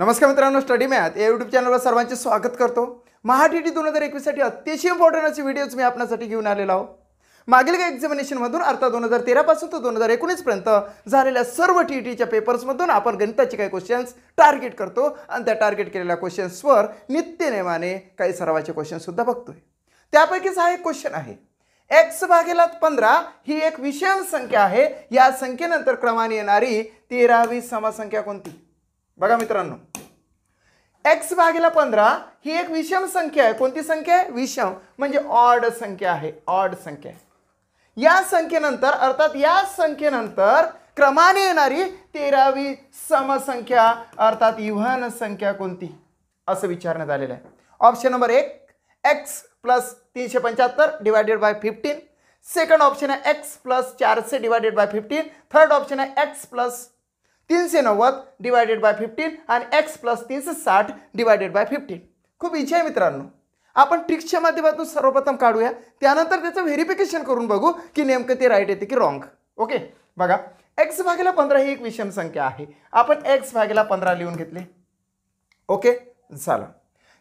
नमस्कार मित्रांनो study math या यूट्यूब चॅनलवर सर्वांचे स्वागत करतो महाटी टी दोन हजार एकवीससाठी अतिशय इम्पॉर्टंट असे व्हिडिओज मी आपल्यासाठी घेऊन आलेलो आहोत मागील काही एक्झामिनेशनमधून अर्थात दोन हजार तेरापासून तर दोन हजार एकोणीसपर्यंत झालेल्या सर्व टी ई e टीच्या पेपर्समधून आपण गणिताचे काही क्वेश्चन्स टार्गेट करतो आणि त्या टार्गेट केलेल्या क्वेश्चन्सवर नित्यनेमाने काही सरावाचे क्वेश्चनसुद्धा बघतोय त्यापैकीच हा एक क्वेश्चन आहे एक्स भागेला पंधरा ही एक विषम संख्या आहे या संख्येनंतर क्रमाने येणारी तेरावी समसंख्या कोणती बघा मित्रांनो एक्स भागेला पंधरा ही एक विषम संख्या आहे कोणती संख्या आहे विषम म्हणजे ऑड संख्या आहे ऑड संख्या या संख्येनंतर अर्थात या संख्येनंतर क्रमाने येणारी तेरावी समसंख्या अर्थात इव्हन संख्या कोणती असं विचारण्यात आलेलं आहे ऑप्शन नंबर एक एक्स प्लस तीनशे पंच्याहत्तर divided by fifteen second option आहे एक्स प्लस चारशे divided by fifteen third option आहे एक्स प्लस तीनशे नव्वद डिवायडेड बाय फिफ्टीन आणि एक्स प्लस तीनशे साठ डिवायडेड बाय फिफ्टीन खूप इच्छा आहे मित्रांनो आपण ट्रिक्सच्या माध्यमातून सर्वप्रथम काढूया त्यानंतर त्याचं व्हेरिफिकेशन करून बघू की नेमकं ते राईट येते की रॉंग ओके बघा एक्स भागेला पंधरा ही एक विषम संख्या आहे आपण एक्स भागेला पंधरा लिहून घेतले ओके झालं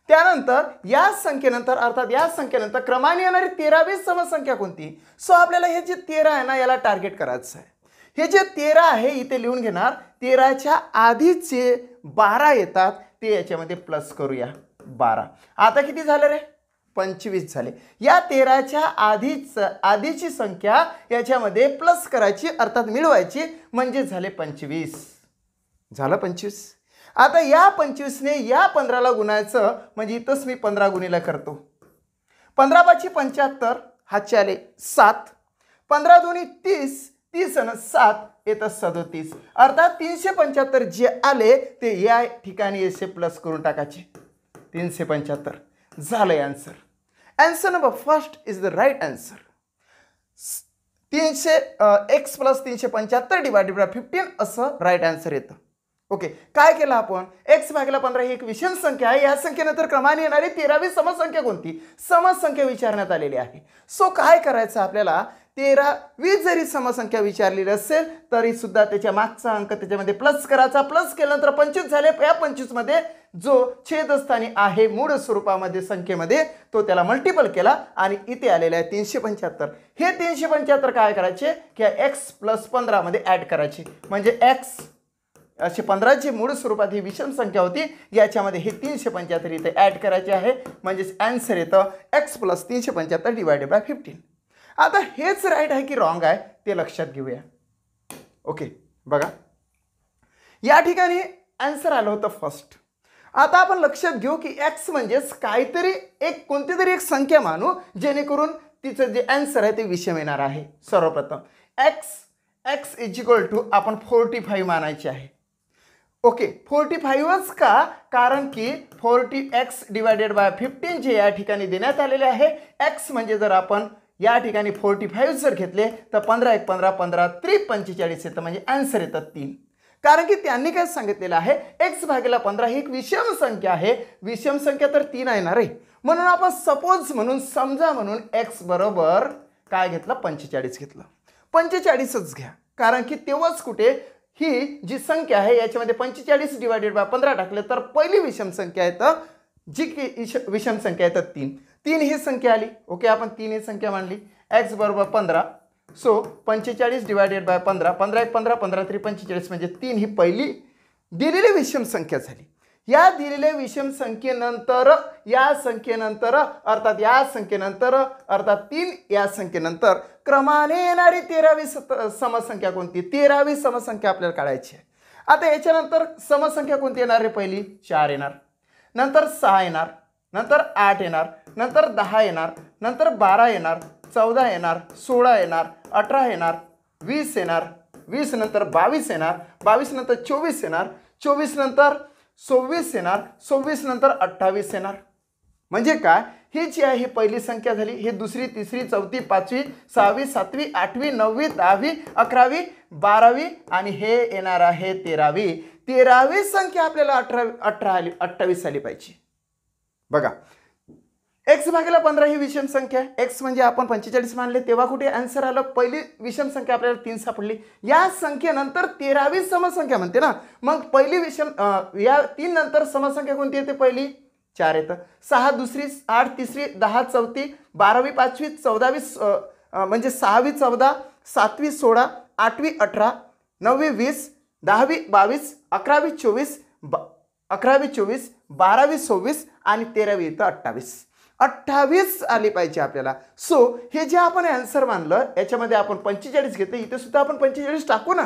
त्यानंतर या संख्येनंतर अर्थात या संख्येनंतर क्रमाने येणारी तेरावी समसंख्या कोणती सो आपल्याला हे जे तेरा आहे ना याला टार्गेट करायचं आहे हे जे तेरा आहे इथे लिहून घेणार तेराच्या आधीच जे बारा येतात ते याच्यामध्ये प्लस करूया बारा आता किती झालं रे पंचवीस झाले या तेराच्या आधीच आधीची संख्या याच्यामध्ये प्लस करायची अर्थात मिळवायची म्हणजे झाले पंचवीस झालं पंचवीस आता या पंचवीसने या पंधराला गुणायचं म्हणजे इथंच मी पंधरा गुणीला करतो पंधरा पाचशे पंच्याहत्तर हा चाले सात पंधरा दोन्ही तीस तीस आणि सात येतात सदोतीस अर्थात तीनशे पंच्याहत्तर जे आले ते या ठिकाणी येशे प्लस करून टाकायचे तीनशे पंच्याहत्तर झालं आहे answer answer number first is the right answer तीनशे एक्स प्लस तीनशे पंच्याहत्तर डिवायडेड बाय फिफ्टीन असं राईट आन्सर येतं ओके काय केलं आपण एक्स भागेला पंधरा ही एक विषम संख्या आहे या संख्येनंतर क्रमाने येणारी तेरावी समसंख्या कोणती समसंख्या विचारण्यात आलेली आहे सो काय करायचं आपल्याला तेरा जरी समसंख्या विचारलेली असेल तरी सुद्धा त्याच्या मागचा अंक त्याच्यामध्ये प्लस करायचा प्लस केल्यानंतर पंचवीस झाले या पंचवीसमध्ये जो छेदस्थानी आहे मूळ स्वरूपामध्ये संख्येमध्ये तो त्याला मल्टिपल केला आणि इथे आलेला आहे तीनशे पंच्याहत्तर हे तीनशे पंच्याहत्तर काय करायचे की एक्स प्लस पंधरामध्ये ॲड करायचे म्हणजे एक्स अशी पंधराची मूळ स्वरूपात ही विषम संख्या होती याच्यामध्ये हे तीनशे पंच्याहत्तर इथे ॲड करायचे आहे म्हणजेच ॲन्सर येतं एक्स प्लस तीनशे पंच्याहत्तर डिवायडेड बाय फिफ्टीन आता हेच राईट आहे की रॉंग आहे ते लक्षात घेऊया ओके बघा या ठिकाणी ॲन्सर आलं होतं फर्स्ट आता आपण लक्षात घेऊ की एक्स म्हणजेच काहीतरी एक कोणती तरी एक संख्या मानू जेणेकरून तिचं जे ॲन्सर आहे ते विषम येणार आहे सर्वप्रथम X X is equal to आपण फोर्टी फाईव्ह मानायचे आहे ओके फोर्टी फाईव्हच का कारण की forty X divided by fifteen जे या ठिकाणी देण्यात आलेले आहे एक्स म्हणजे जर आपण या ठिकाणी फोर्टी फाईव्ह जर घेतले तर पंधरा एक पंधरा पंधरा त्रि पंचेचाळीस येतं म्हणजे आन्सर येतात तीन कारण की त्यांनी काय सांगितलेलं आहे एक्स भागेला पंधरा ही एक विषम संख्या आहे विषम संख्या तर तीन आहे ना रे म्हणून आपण सपोज म्हणून समजा म्हणून एक्स बरोबर काय घेतलं पंचेचाळीस घेतलं पंचेचाळीसच घ्या कारण की तेव्हाच कुठे ही जी संख्या आहे याच्यामध्ये पंचेचाळीस डिवायडेड बाय पंधरा टाकलं तर पहिली विषम संख्या आहे तर जी की विषम संख्या आहे तर तीन तीन ही संख्या आली ओके आपण तीन ही संख्या मांडली एक्स बरोबर पंधरा सो पंचेचाळीस डिवायडेड बाय पंधरा पंधरा एक पंधरा पंधरा तरी पंचेचाळीस म्हणजे तीन ही पहिली दिलेली विषम संख्या झाली या दिलेल्या विषम संख्येनंतर या संख्येनंतर अर्थात या संख्येनंतर अर्थात तीन या संख्येनंतर क्रमाने येणारी तेरावी समसंख्या कोणती तेरावी समसंख्या आपल्याला काढायची आहे आता याच्यानंतर समसंख्या कोणती येणार आहे पहिली चार येणार नंतर सहा येणार नंतर आठ येणार नंतर दहा येणार नंतर बारा येणार चौदा येणार सोळा येणार अठरा येणार वीस येणार वीस नंतर बावीस येणार बावीस नंतर चोवीस येणार चोवीस नंतर सव्वीस येणार सव्वीस नंतर अठ्ठावीस येणार म्हणजे काय ही जी आहे ही पहिली संख्या झाली ही दुसरी तिसरी चौथी पाचवी सहावी सातवी आठवी नववी दहावी अकरावी बारावी आणि हे येणार आहे तेरावी तेरावी संख्या आपल्याला अठरा अठरा आली अठ्ठावीस आली पाहिजे बघा एक्स भागेला पंधरा ही विषम संख्या एक्स म्हणजे आपण पंचेचाळीस मानले तेव्हा कुठे आन्सर आलं पहिली विषम संख्या आपल्याला तीन सापडली या संख्येनंतर तेरावी समसंख्या म्हणते ना मग पहिली विषम या तीन नंतर समसंख्या कोणती येते पहिली चार येतं सहा दुसरी आठ तिसरी दहा चौथी बारावी पाचवी चौदावी म्हणजे सहावी चौदा सातवी सोळा आठवी अठरा नववी वीस दहावी बावीस अकरावी चोवीस ब अकरावी चोवीस बारावी सव्वीस आणि तेरावी येतं अठ्ठावीस अठ्ठावीस आली पाहिजे आपल्याला सो हे जे आपण अँसर मानलं याच्यामध्ये आपण पंचेचाळीस घेते इथे सुद्धा आपण पंचेचाळीस टाकू ना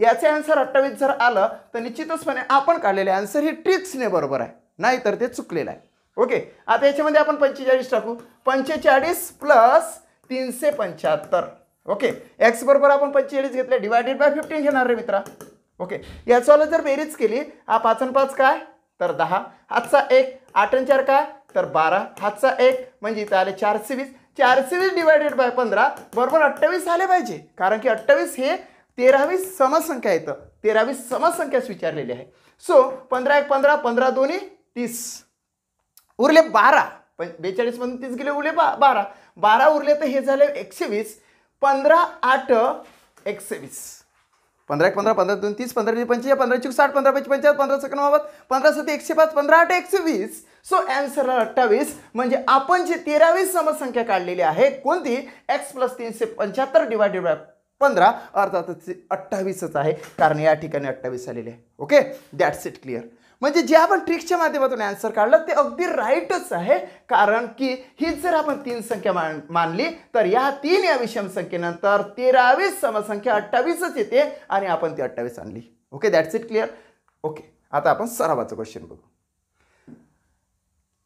याचे आन्सर अठ्ठावीस जर आलं तर निश्चितचपणे आपण काढलेले आन्सर हे ट्रिक्सने बरोबर आहे नाही तर ते चुकलेलं आहे ओके आता याच्यामध्ये आपण पंचेचाळीस टाकू पंचेचाळीस प्लस तीनशे पंच्याहत्तर ओके एक्स बरोबर आपण पंचेचाळीस घेतले डिवायडेड बाय फिफ्टीन घेणार रे मित्रा ओके याच्यावाला जर बेरीज केली हा पाच पाचन पाच काय तर दहा आजचा एक आठ आणि चार काय तर बारा हातचा एक म्हणजे इथं आले चारशे वीस चारशे वीस डिवायडेड बाय पंधरा बरोबर अठ्ठावीस झाले पाहिजे कारण की अठ्ठावीस हे तेरावीस समसंख्या येतं तेरावीस समसंख्याच विचारलेली आहे सो पंधरा एक पंधरा पंधरा दोन्ही तीस उरले बारा पण बेचाळीसमधून तीस गेले उरले बा बारा बारा उरले तर हे झाले एकशे वीस पंधरा आठ एकशे वीस पंधरा एक पंधरा पंधरा दोन तीस पंधरा पंचवीस पंधरा चुक साठ पंधरा पंच पंचावन्न पंधरा सकाळ पंधरा सती एकशे पाच पंधरा आठ एकशे वीस सो अँसर अठ्ठावीस म्हणजे आपण जी तेरावीस समसंख्या काढलेली आहे कोणती एक्स प्लस तीनशे पंच्याहत्तर डिवायडेड बाय पंधरा अर्थातच अठ्ठावीसच आहे कारण या ठिकाणी अठ्ठावीस आलेले आहे ओके दॅट्स इट क्लिअर म्हणजे जे आपण ट्रिक्सच्या माध्यमातून आन्सर काढलं ते अगदी राईटच आहे कारण की ही जर आपण तीन संख्या मान मानली तर या तीन या विषम संख्येनंतर तेरावीस समसंख्या अठ्ठावीसच येते आणि आपण ती अठ्ठावीस आणली okay that's it clear okay आता आपण सरावाचं क्वेश्चन बघू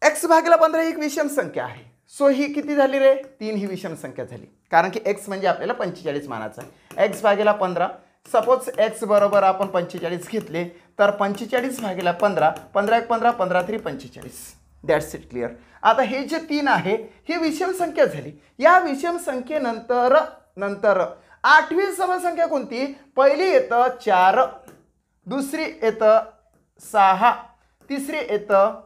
एक्स भागेला पंधरा एक विषम संख्या आहे सो ही किती झाली रे तीन ही विषम संख्या झाली कारण की एक्स म्हणजे आपल्याला पंचेचाळीस मानाचं आहे एक्स भागेला पंधरा सपोज एक्स बरोबर आपण पंचेचाळीस घेतले तर पंचेचाळीस भागेला पंधरा पंधरा एक पंधरा पंधरा तरी पंचेचाळीस दॅट्स इट क्लिअर आता हे जे तीन आहे ही विषम संख्या झाली या विषम संख्येनंतर नंतर आठवी समसंख्या कोणती पहिली येतं चार दुसरी येतं सहा तिसरी येतं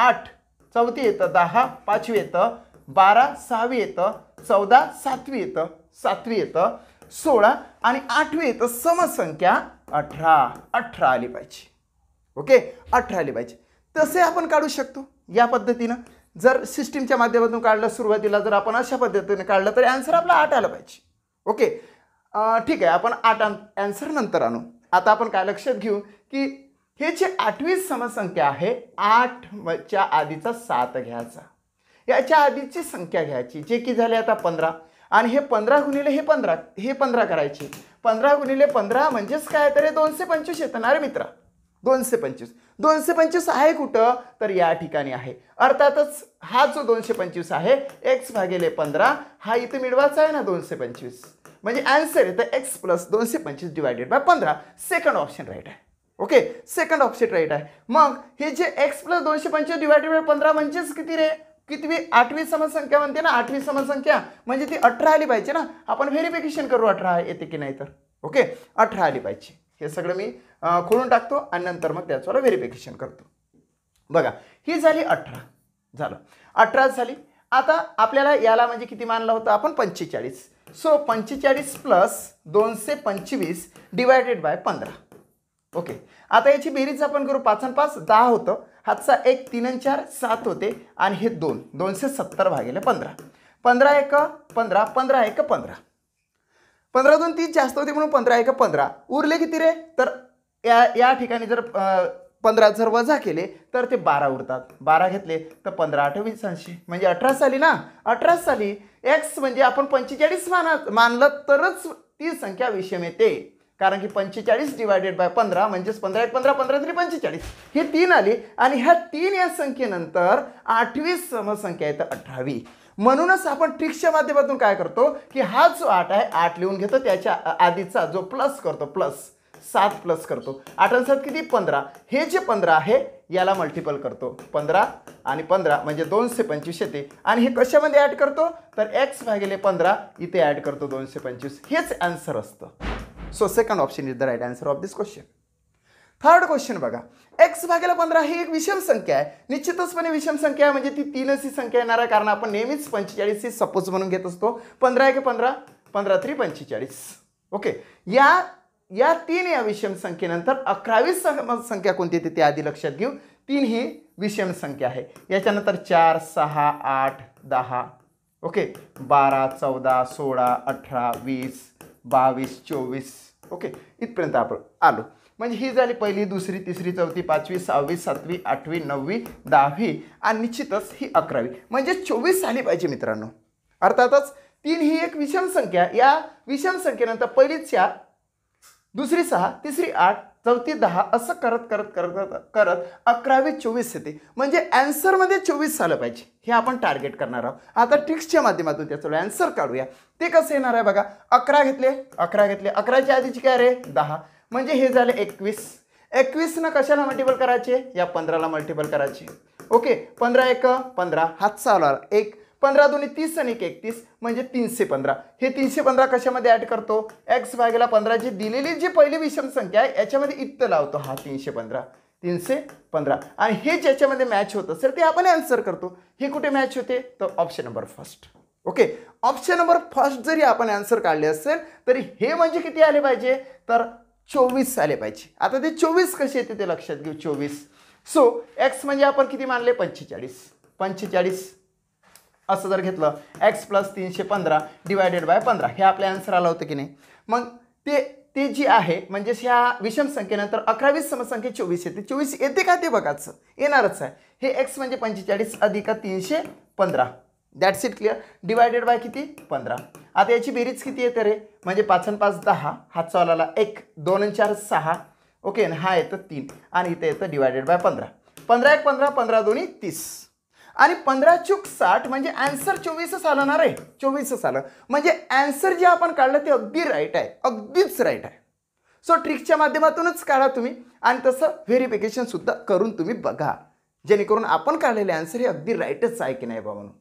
आठ चौथी येतं दहा पाचवी येतं बारा सहावी येतं चौदा सातवी येतं सातवी येतं सोळा आणि आठवी येतं समसंख्या अठरा अठरा आली पाहिजे ओके अठरा आली पाहिजे तसे आपण काढू शकतो या पद्धतीनं जर सिस्टीमच्या माध्यमातून काढलं सुरुवातीला जर आपण अशा पद्धतीने काढलं तर ॲन्सर आपला आठ आला पाहिजे ओके ठीक आहे आपण आठ ॲन्सर नंतर आणू आता आपण काय लक्षात घेऊ की हे जे आठवी समसंख्या आहे आठच्या आधीचा सात घ्यायचा याच्या आधीची संख्या घ्यायची जे की झाले आता पंधरा आणि हे पंधरा गुणिले हे पंधरा हे पंधरा करायचे पंधरा गुणिले पंधरा म्हणजेच काय तर हे दोनशे पंचवीस येतं अरे मित्रा दोनशे पंचवीस दोनशे पंचवीस आहे कुठं तर या ठिकाणी आहे अर्थातच हा जो दोनशे पंचवीस आहे एक्स भागेले पंधरा हा इथे मिळवायचा आहे ना दोनशे पंचवीस म्हणजे आन्सर येतं एक्स प्लस दोनशे पंचवीस डिवायडेड बाय पंधरा सेकंड ऑप्शन राईट आहे ओके सेकंड ऑप्शन राईट आहे मग हे जे एक्स प्लस दोनशे पंचवीस डिवायडेड बाय पंधरा म्हणजेच किती रे कितवी आठवी समसंख्या म्हणते ना आठवी समसंख्या म्हणजे ती अठरा आली पाहिजे ना आपण व्हेरिफिकेशन करू अठरा येते की नाही तर ओके अठरा आली पाहिजे हे सगळं मी खोलून टाकतो आणि नंतर मग त्याच्यावर व्हेरिफिकेशन करतो बघा ही झाली अठरा झालं अठरा झाली आता आपल्याला याला म्हणजे किती मानलं होतं आपण पंचेचाळीस सो पंचेचाळीस प्लस दोनशे पंचवीस डिवायडेड बाय पंधरा ओके आता याची बेरीज आपण करू पाच आणि पाच दहा होतं हातचा एक तीन आणि चार सात होते आणि हे दोन दोनशे सत्तर भागेले पंधरा पंधरा एक पंधरा पंधरा एक पंधरा पंधरा दोन तीस जास्त होते म्हणून पंधरा एक पंधरा उरले किती रे तर या या ठिकाणी जर पंधरा जर वजा केले तर ते बारा उरतात बारा घेतले तर पंधरा अठ्ठावीस ऐंशी म्हणजे अठरा साली ना अठरा साली एक्स म्हणजे आपण पंचेचाळीस माना मानलं तरच ती संख्या विषम येते कारण की पंचेचाळीस डिवायडेड बाय पंधरा म्हणजेच पंधरा एक पंधरा पंधरा तरी पंचेचाळीस हे तीन आली आणि ह्या तीन या संख्येनंतर आठवी समसंख्या येतं अठरावी म्हणूनच आपण ट्रिक्सच्या माध्यमातून काय करतो की हा जो आठ आहे आठ लिहून घेतो त्याच्या आधीचा जो प्लस करतो प्लस सात प्लस करतो आठ आणि सात किती पंधरा हे जे पंधरा आहे याला मल्टिपल करतो पंधरा आणि पंधरा म्हणजे दोनशे पंचवीस येते आणि हे कशामध्ये ॲड करतो तर एक्स भागिले पंधरा इथे ॲड करतो दोनशे पंचवीस हेच आन्सर असतं so second option is the right answer of this question third question बघा एक्स भागेला पंधरा ही एक विषम संख्या आहे निश्चितचपणे विषम संख्या आहे म्हणजे ती तीनच ही संख्या येणार आहे कारण आपण नेहमीच पंचेचाळीस ही सपोज म्हणून घेत असतो पंधरा आहे की पंधरा पंधरा थ्री पंचेचाळीस ओके या या तीन या विषम संख्येनंतर अकरावीस संख्या कोणती येते ते आधी लक्षात घेऊ तीन ही विषम संख्या आहे याच्यानंतर चार सहा आठ दहा ओके बारा चौदा सोळा अठरा वीस बावीस चोवीस ओके इथपर्यंत आपण आलो म्हणजे ही झाली पहिली दुसरी तिसरी चौथी पाचवी सहावी सातवी आठवी नववी दहावी आणि निश्चितच ही अकरावी म्हणजे चोवीस झाली पाहिजे मित्रांनो अर्थातच तीन ही एक विषम संख्या या विषम संख्येनंतर पहिलीच या दुसरी सहा तिसरी आठ चौथी दहा असं करत करत करत करत अकरावी चोवीस येते म्हणजे ॲन्सरमध्ये चोवीस झालं पाहिजे हे आपण टार्गेट करणार आहोत आता ट्रिक्सच्या माध्यमातून त्याचं ॲन्सर काढूया ते कसं येणार आहे बघा अकरा घेतले अकरा घेतले अकराच्या आधीची काय रे दहा म्हणजे हे झाले एकवीस एकवीसनं कशाला मल्टिपल करायचे या पंधराला मल्टिपल करायचे ओके पंधरा एक पंधरा हातचा आला एक पंधरा दोन्ही तीस आणि एक एकतीस म्हणजे तीनशे पंधरा हे तीनशे पंधरा कशामध्ये ॲड करतो एक्स भागेला पंधरा जी दिलेली जी पहिली विषम संख्या आहे याच्यामध्ये इत्त लावतो हा तीनशे पंधरा तीनशे पंधरा आणि हे ज्याच्यामध्ये मॅच होतं असेल ते आपण आन्सर करतो हे कुठे मॅच होते तर option number first okay option number first जरी आपण आन्सर काढले असेल तरी हे म्हणजे किती आले पाहिजे तर चोवीस आले पाहिजे आता ते चोवीस कसे येते ते लक्षात घेऊ चोवीस सो एक्स म्हणजे आपण किती मानले पंचेचाळीस पंचेचाळीस असं जर घेतलं एक्स प्लस तीनशे पंधरा डिवायडेड बाय पंधरा हे आपल्या आन्सर आलं होतं की नाही मग ते ते जी आहे म्हणजेच ह्या विषम संख्येनंतर अकरावीस समसंख्या चोवीस येते चोवीस येते का ते बघाचं येणारच आहे हे एक्स म्हणजे पंचेचाळीस अधिक तीनशे पंधरा that's it clear divided by किती पंधरा आता याची बेरीज किती येते रे म्हणजे पाच आणि पाच दहा हा चौलाला एक दोन आणि चार सहा ओके आणि हा येतं तीन आणि इथं येतं डिवायडेड बाय पंधरा पंधरा एक पंधरा पंधरा दोन्ही तीस आणि पंधरा चूक साठ म्हणजे आन्सर चोवीसच आलं ना रे चोवीसच आलं म्हणजे अँसर जे आपण काढलं ते अगदी राईट आहे अगदीच राईट आहे सो ट्रिकच्या माध्यमातूनच काढा तुम्ही आणि तसं व्हेरिफिकेशन सुद्धा करून तुम्ही बघा जेणेकरून आपण काढलेले आन्सर हे अगदी राईटच आहे की नाही बाबा म्हणून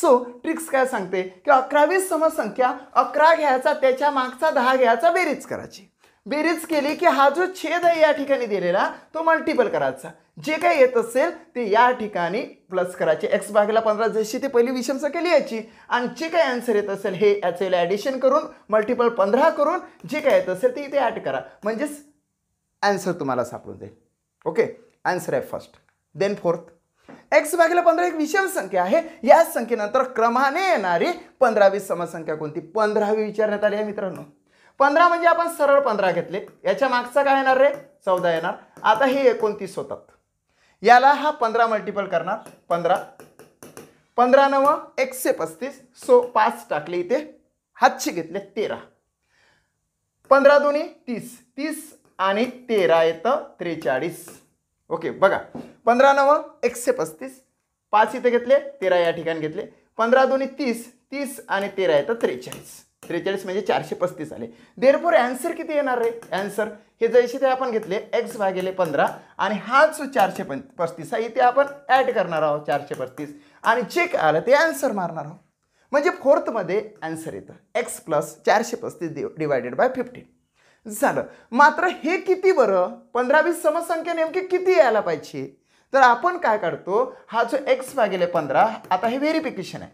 सो ट्रिक्स काय सांगते की अकरावी समसंख्या अकरा घ्यायचा त्याच्या मागचा दहा घ्यायचा बेरीज करायची बेरीज केली की हा जो छेद आहे या ठिकाणी दिलेला तो मल्टिपल करायचा जे काय येत असेल ते या ठिकाणी प्लस करायचे एक्स भागेला पंधरा जशी ते पहिली विषम संख्या लिहायची आणि जे काय आन्सर येत असेल हे याचं ॲडिशन करून मल्टिपल पंधरा करून जे काय येत असेल ते इथे ॲड करा म्हणजेच आन्सर तुम्हाला सापडून जाईल ओके आन्सर आहे फर्स्ट देन फोर्थ एक्स भागेला पंधरा एक विषम संख्या आहे या संख्येनंतर क्रमाने येणारी पंधरावी समसंख्या कोणती पंधरावी विचारण्यात आली आहे मित्रांनो पंधरा म्हणजे आपण सरळ पंधरा घेतले याच्या मागचा काय येणार रे चौदा येणार आता हे एकोणतीस होतात याला हा पंधरा मल्टिपल करणार पंधरा पंधरा नव एकशे पस्तीस सो पाच टाकले इथे हातशे घेतले तेरा पंधरा दोन्ही तीस तीस आणि तेरा येतं त्रेचाळीस ओके बघा पंधरा नव एकशे पस्तीस पाच इथे घेतले तेरा या ठिकाणी घेतले पंधरा दोन्ही तीस तीस आणि तेरा येतं त्रेचाळीस त्रेचाळीस म्हणजे चारशे पस्तीस आले देरपूर ॲन्सर किती येणार रे ॲन्सर हे जैसे ते आपण घेतले एक्स भागेले पंधरा आणि हा जो चारशे पं पस्तीस आहे इथे आपण ॲड करणार आहोत चारशे पस्तीस आणि जे काय आलं ते ॲन्सर मारणार आहोत म्हणजे फोर्थमध्ये ॲन्सर येतं एक्स प्लस चारशे पस्तीस डि डिवायडेड बाय फिफ्टीन झालं मात्र हे किती बरं पंधरा वीस समसंख्या नेमकी किती यायला पाहिजे तर आपण काय काढतो हा जो एक्स भागेले पंधरा आता हे व्हेरिफिकेशन आहे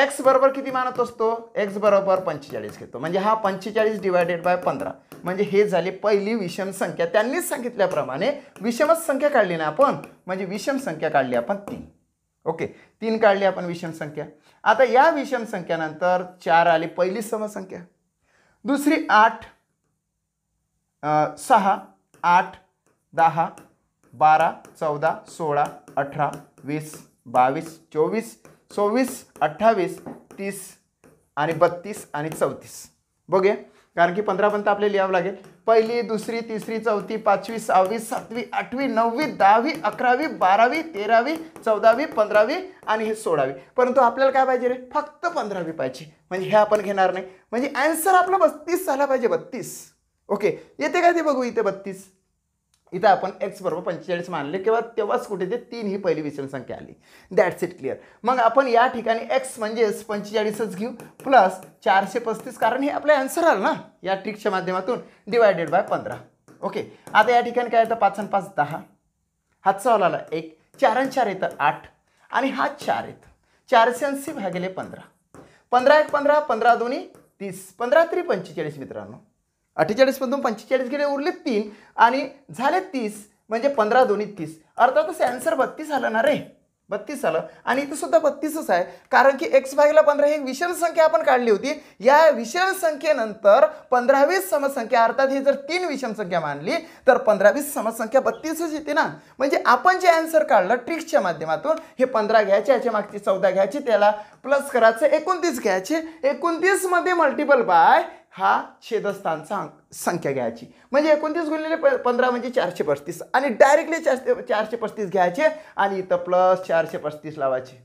एक्स बरोबर किती मानत असतो एक्स बरोबर पंचेचाळीस घेतो म्हणजे हा पंचेचाळीस डिवायडेड बाय पंधरा म्हणजे हे झाली पहिली विषम संख्या त्यांनीच सांगितल्याप्रमाणे विषमच संख्या काढली ना आपण म्हणजे विषम संख्या काढली आपण तीन ओके तीन काढली आपण विषम संख्या आता या विषम संख्यानंतर चार आली पहिली समसंख्या दुसरी आठ सहा आठ दहा बारा चौदा सोळा अठरा वीस बावीस चोवीस सव्वीस अठ्ठावीस तीस आणि बत्तीस आणि चौतीस बघे कारण की पंधरा पंत आपल्याला लिहावं लागेल पहिली दुसरी तिसरी चौथी पाचवी सहावी सातवी आठवी नववी दहावी अकरावी बारावी तेरावी चौदावी पंधरावी आणि हे सोळावी परंतु आपल्याला काय पाहिजे रे फक्त पंधरावी पाहिजे म्हणजे हे आपण घेणार नाही म्हणजे अँसर आपला बत्तीस झाला पाहिजे बत्तीस ओके येते काय ते बघू इथे बत्तीस इथं आपण एक्स बरोबर पंचेचाळीस मानले किंवा तेव्हाच कुठे ते तीन ही पहिली विषम संख्या आली दॅट्स इट क्लिअर मग आपण या ठिकाणी एक्स म्हणजेच पंचेचाळीसच घेऊ प्लस चारशे पस्तीस कारण हे आपला ॲन्सर आलं ना या ट्रिकच्या माध्यमातून डिवायडेड बाय पंधरा ओके आता या ठिकाणी काय येतं पाच आणि पाच दहा हात सवल आला एक चार आणि चार येतं आठ आणि हात चार येतं चारशे ऐंशी भागिले पंधरा पंधरा एक पंधरा पंधरा दोन्ही तीस पंधरा तरी पंचेचाळीस मित्रांनो अठ्ठेचाळीस मधून पंचेचाळीस गेले उरले तीन आणि झाले तीस म्हणजे पंधरा दोन्ही तीस अर्थातच अँसर बत्तीस आलं ना रे बत्तीस आलं आणि इथं सुद्धा बत्तीसच आहे कारण की एक्स भागीला पंधरा ही विषम संख्या आपण काढली होती या विषम संख्येनंतर पंधरावी समसंख्या अर्थात हे जर तीन विषम संख्या मानली तर पंधरावी समसंख्या बत्तीसच येते ना म्हणजे आपण जे अँसर काढलं ट्रिक्सच्या माध्यमातून हे पंधरा घ्यायचे याच्या मागची चौदा घ्यायची त्याला प्लस करायचं एकोणतीस घ्यायचे एकोणतीसमध्ये मल्टिपल बाय हा छेदस्थानचा संख्या घ्यायची म्हणजे एकोणतीस गुणिले प पंधरा म्हणजे चारशे पस्तीस आणि डायरेक्टली चारशे चारशे पस्तीस घ्यायचे आणि इथं प्लस चारशे पस्तीस लावायचे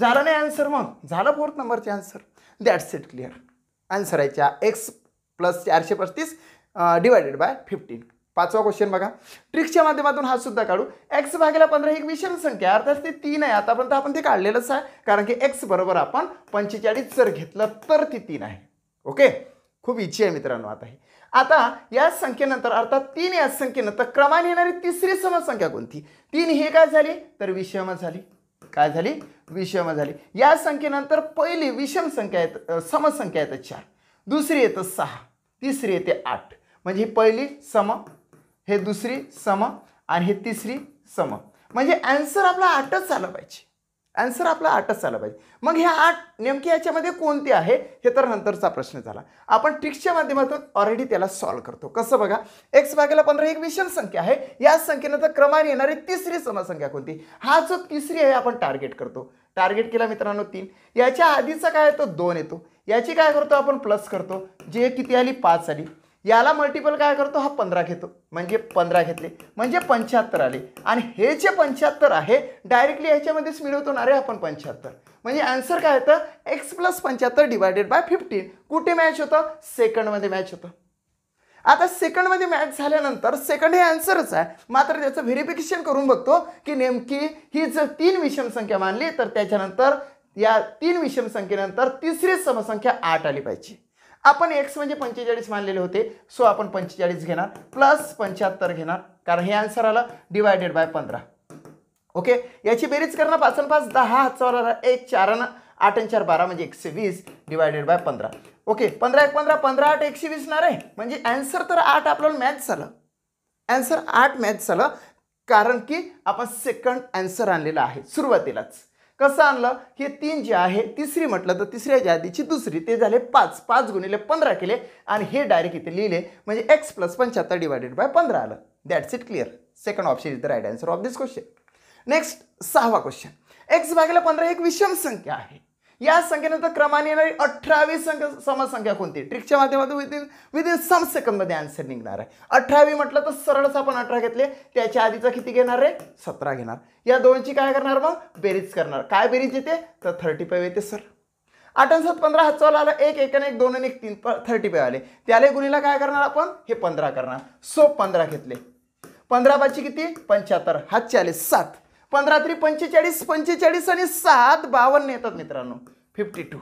झालं नाही आन्सर मग झालं फोर्थ नंबरचे answer that's it clear answer आहे चार एक्स प्लस चारशे पस्तीस डिवायडेड बाय फिफ्टीन पाचवा क्वेश्चन बघा ट्रिक्सच्या माध्यमातून हा सुद्धा काढू एक्स भागेला पंधरा ही विषम संख्या अर्थात ते तीन आहे आतापर्यंत आपण ते काढलेलंच आहे कारण की एक्स बरोबर आपण पंचेचाळीस जर घेतलं तर ती तीन आहे ओके खूप इच्छा आहे मित्रांनो आता हे आता या संख्येनंतर अर्थात तीन या संख्येनंतर क्रमाने येणारी तिसरी समसंख्या कोणती तीन हे काय झाली तर विषम झाली काय झाली विषम झाली या संख्येनंतर पहिली विषम संख्या येत समसंख्या येतं चार दुसरी येतं सहा तिसरी येते आठ म्हणजे पहिली सम हे दुसरी सम आणि हे तिसरी सम म्हणजे अँसर आपला आठच आलं पाहिजे आन्सर आपला आठच झाला पाहिजे मग हे आठ नेमकी याच्यामध्ये कोणते आहे हे तर नंतरचा प्रश्न झाला आपण ट्रिक्सच्या माध्यमातून ऑलरेडी त्याला सॉल्व्ह करतो कसं बघा एक्स भागेला पंधरा एक विषम संख्या आहे या संख्येनंतर क्रमाने येणारी तिसरी समसंख्या कोणती हा जो तिसरी आहे आपण टार्गेट करतो टार्गेट केला मित्रांनो तीन याच्या आधीचा काय येतो दोन येतो याची काय करतो आपण प्लस करतो जे किती आली पाच आली याला मल्टिपल काय करतो हा पंधरा घेतो म्हणजे पंधरा घेतले म्हणजे पंच्याहत्तर आले आणि हे जे पंच्याहत्तर आहे डायरेक्टली ह्याच्यामध्येच मिळवतो ना रे आपण पंच्याहत्तर म्हणजे आन्सर काय होतं एक्स प्लस पंच्याहत्तर डिवायडेड बाय फिफ्टीन कुठे मॅच होतं सेकंडमध्ये मॅच होतं आता सेकंडमध्ये मॅच झाल्यानंतर सेकंड हे आन्सरच आहे मात्र त्याचं व्हेरिफिकेशन करून बघतो की नेमकी ही जर तीन विषम संख्या मानली तर त्याच्यानंतर या तीन विषम संख्येनंतर तिसरी समसंख्या आठ आली पाहिजे आपण एक्स म्हणजे पंचेचाळीस मानलेले होते सो आपण पंचेचाळीस घेणार प्लस पंच्याहत्तर घेणार कारण हे आन्सर आलं डिवायडेड बाय पंधरा ओके याची बेरीज करणं पाच पाच दहा चौदा एक चार आठ आणि चार बारा म्हणजे एकशे वीस डिवायडेड बाय पंधरा ओके पंधरा एक पंधरा पंधरा आठ एकशे वीस ना रे म्हणजे ॲन्सर तर आठ आपल्याला मॅच झालं ॲन्सर आठ मॅच झालं कारण की आपण सेकंड अँसर आणलेला आहे सुरुवातीलाच कसं आणलं हे तीन जे आहे तिसरी म्हटलं तर तिसऱ्याच्या आधीची दुसरी ते झाले पाच पाच गुणिले पंधरा केले आणि हे डायरेक्ट इथे लिहिले म्हणजे एक्स प्लस पंच्याहत्तर डिवायडेड बाय पंधरा आलं that's it clear second option is the right answer of this question next सहावा क्वेश्चन एक्स भागेला पंधरा एक विषम संख्या आहे या संख्येनंतर क्रमाने येणारी अठरावी संख समसंख्या कोणती ट्रिकच्या माध्यमातून विदिन विदिन सम सेकंदमध्ये आन्सर निघणार आहे अठरावी म्हटलं तर सरळच आपण अठरा घेतले त्याच्या आधीचा किती घेणार रे सतरा घेणार या दोनची काय करणार मग बेरीज करणार काय बेरीज येते तर थर्टी फाईव्ह येते सर आठ सात पंधरा हातचा आला एक एकाने एक दोन आणि एक तीन प थर्टी फाईव्ह आले त्याला गुणीला काय करणार आपण हे पंधरा करणार सो पंधरा घेतले पंधरा पाची किती पंच्याहत्तर हातचे आले सात पंधरा तरी पंचेचाळीस पंचेचाळीस आणि सात बावन्न येतात मित्रांनो फिफ्टी टू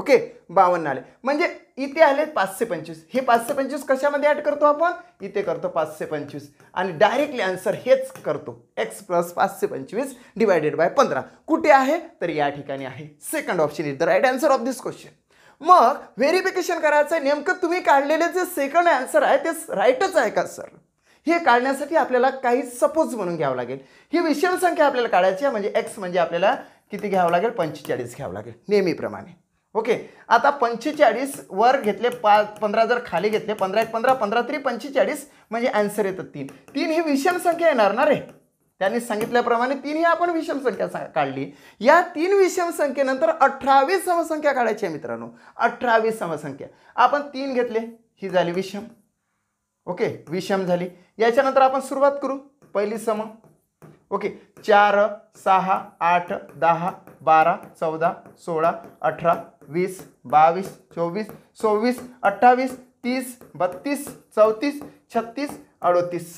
ओके बावन्न आले म्हणजे इथे आले पाचशे पंचवीस हे पाचशे पंचवीस कशामध्ये ॲड करतो आपण इथे करतो पाचशे पंचवीस आणि डायरेक्टली आन्सर हेच करतो एक्स प्लस पाचशे पंचवीस डिवायडेड बाय पंधरा कुठे आहे तर या ठिकाणी आहे second option is the right answer of this question मग व्हेरिफिकेशन करायचं आहे नेमकं तुम्ही काढलेले जे सेकंड आन्सर आहे ते राईटच आहे का सर हे काढण्यासाठी आपल्याला काही सपोज म्हणून घ्यावं लागेल ही विषम संख्या आपल्याला काढायची आहे म्हणजे एक्स म्हणजे आपल्याला किती घ्यावं लागेल पंचेचाळीस घ्यावं लागेल नेहमीप्रमाणे ओके आता पंचेचाळीस वर घेतले पा पंधरा जर खाली घेतले पंधरा एक पंधरा पंधरा तरी पंचेचाळीस म्हणजे आन्सर येतं तीन तीन ही विषम संख्या येणार ना रे त्यांनी सांगितल्याप्रमाणे तीन ही आपण विषम संख्या काढली या तीन विषम संख्येनंतर अठरावीस समसंख्या काढायची आहे मित्रांनो अठरावीस समसंख्या आपण तीन घेतले ही झाली विषम ओके विषम झाली याच्यानंतर आपण सुरुवात करू पहिली सम ओके चार सहा आठ दहा बारा चौदा सोळा अठरा वीस बावीस चोवीस सव्वीस अठ्ठावीस तीस बत्तीस चौतीस छत्तीस अडतीस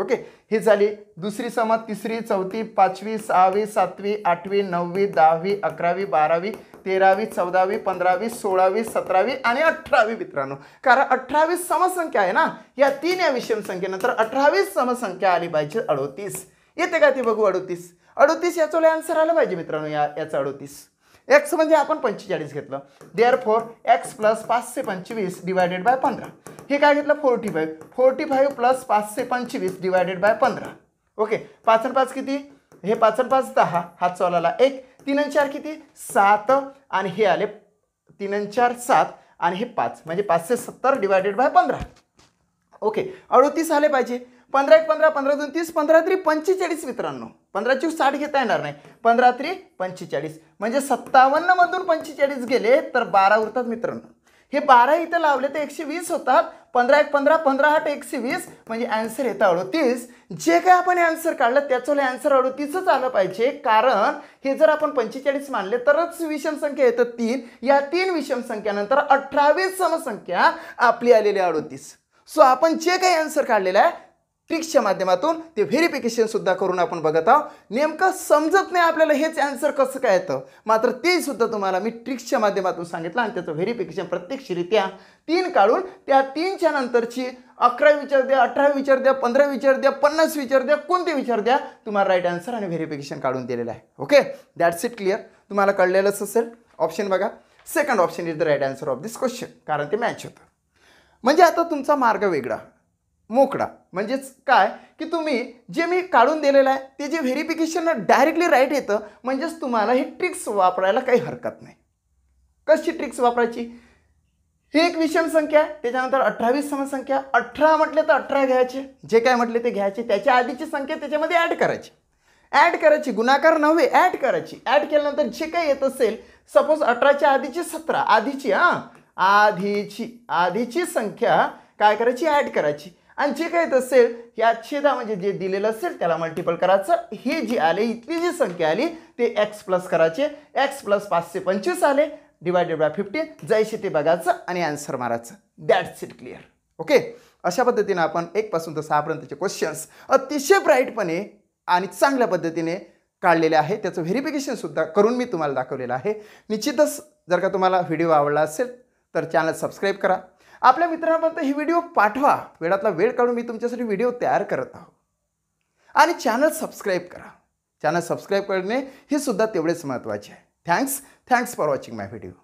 ओके हे झाली दुसरी समा तिसरी चौथी पाचवी सहावी सातवी आठवी नववी दहावी अकरावी बारावी तेरावी चौदावी पंधरावी सोळावी सतरावी आणि अठरावी मित्रांनो कारण अठरावी समसंख्या आहे ना या तीन या विषम संख्येनंतर अठरावी समसंख्या आली पाहिजे अडोतीस येते का ते बघू अडोतीस अडोतीस याचं आन्सर आलं पाहिजे मित्रांनो या याचं अडोतीस एक्स म्हणजे आपण पंचेचाळीस घेतलं देअर फोर एक्स प्लस पाचशे पंचवीस डिवायडेड बाय पंधरा हे काय घेतलं forty five forty five plus पाचशे पंचवीस डिवायडेड बाय पंधरा ओके पाच आणि पाच किती हे पाच आणि पाच दहा हा चौलाला एक तीन आणि चार किती सात आणि हे आले तीन आणि चार सात आणि हे पाच म्हणजे पाचशे सत्तर डिवायडेड बाय पंधरा ओके अडतीस आले पाहिजे पंधरा एक पंधरा पंधरा दोन तीस पंधरा तरी पंचेचाळीस मित्रांनो पंधराची साठ घेता येणार नाही पंधरा तरी पंचेचाळीस म्हणजे सत्तावन्न मधून पंचेचाळीस गेले तर बारा उरतात मित्रांनो हे बारा इथं लावले तर एकशे वीस होतात पंधरा एक पंधरा पंधरा आठ एकशे वीस म्हणजे अँसर येतं अडोतीस जे काय आपण अँसर काढलं त्याचं अँसर अडोतीसच आलं पाहिजे कारण हे जर आपण पंचेचाळीस मानले तरच विषम संख्या येतं तीन या तीन विषम संख्यानंतर अठ्ठावीस समसंख्या आपली आलेली अडोतीस सो आपण जे काही आन्सर काढलेलं आहे ट्रिक्सच्या माध्यमातून ते व्हेरिफिकेशन सुद्धा करून आपण बघत आहोत नेमकं समजत नाही आपल्याला हेच ॲन्सर कसं काय येतं मात्र ते सुद्धा तुम्हाला मी ट्रिक्सच्या माध्यमातून सांगितलं आणि त्याचं व्हेरिफिकेशन प्रत्यक्षरित्या तीन काढून त्या तीनच्या नंतरची अकरा विचार द्या अठरा विचार द्या पंधरा विचार द्या पन्नास विचार द्या कोणते विचार द्या तुम्हाला राईट आन्सर आणि व्हेरिफिकेशन काढून दिलेलं आहे ओके दॅट्स इट क्लिअर तुम्हाला कळलेलंच असेल ऑप्शन बघा second option is the right answer of this question कारण ते मॅच होतं म्हणजे आता तुमचा मार्ग वेगळा मोकळा म्हणजेच काय की तुम्ही जे मी काढून दिलेलं आहे ते जे व्हेरिफिकेशन डायरेक्टली राईट येतं म्हणजेच तुम्हाला ही ट्रिक्स वापरायला काही हरकत नाही कशी ट्रिक्स वापरायची ही एक विषम संख्या त्याच्यानंतर अठरावीस समसंख्या अठरा म्हटले तर अठरा घ्यायचे जे काय म्हटले ते घ्यायचे त्याच्या आधीची संख्या त्याच्यामध्ये ॲड करायची ॲड करायची गुणाकार नव्हे ॲड करायची ॲड केल्यानंतर जे काही येत असेल सपोज अठराच्या आधीची सतरा आधीची हां आधीची आधीची संख्या काय करायची ॲड करायची आणि जे काय येत असेल या छेदा म्हणजे जे दिलेलं असेल त्याला मल्टिपल करायचं हे जी आले इथली जी संख्या आली ते एक्स प्लस करायचे एक्स प्लस पाचशे पंचवीस आले डिवायडेड बाय फिफ्टीन जायचे ते बघायचं आणि आन्सर मारायचं दॅट्स इट क्लिअर ओके अशा पद्धतीने आपण एकपासून तर सहापर्यंतचे क्वेश्चन्स अतिशय ब्राईटपणे आणि चांगल्या पद्धतीने काढलेले आहे त्याचं व्हेरिफिकेशनसुद्धा करून मी तुम्हाला दाखवलेलं आहे निश्चितच जर का तुम्हाला व्हिडिओ आवडला असेल तर चॅनल सबस्क्राईब करा आपल्या मित्रांपर्यंत ही व्हिडिओ पाठवा वेळातला वेळ काढून मी तुमच्यासाठी व्हिडिओ तयार करत आहो आणि चॅनल सबस्क्राईब करा चॅनल सबस्क्राईब करणे हे सुद्धा तेवढेच महत्त्वाचे आहे thanks thanks for watching my video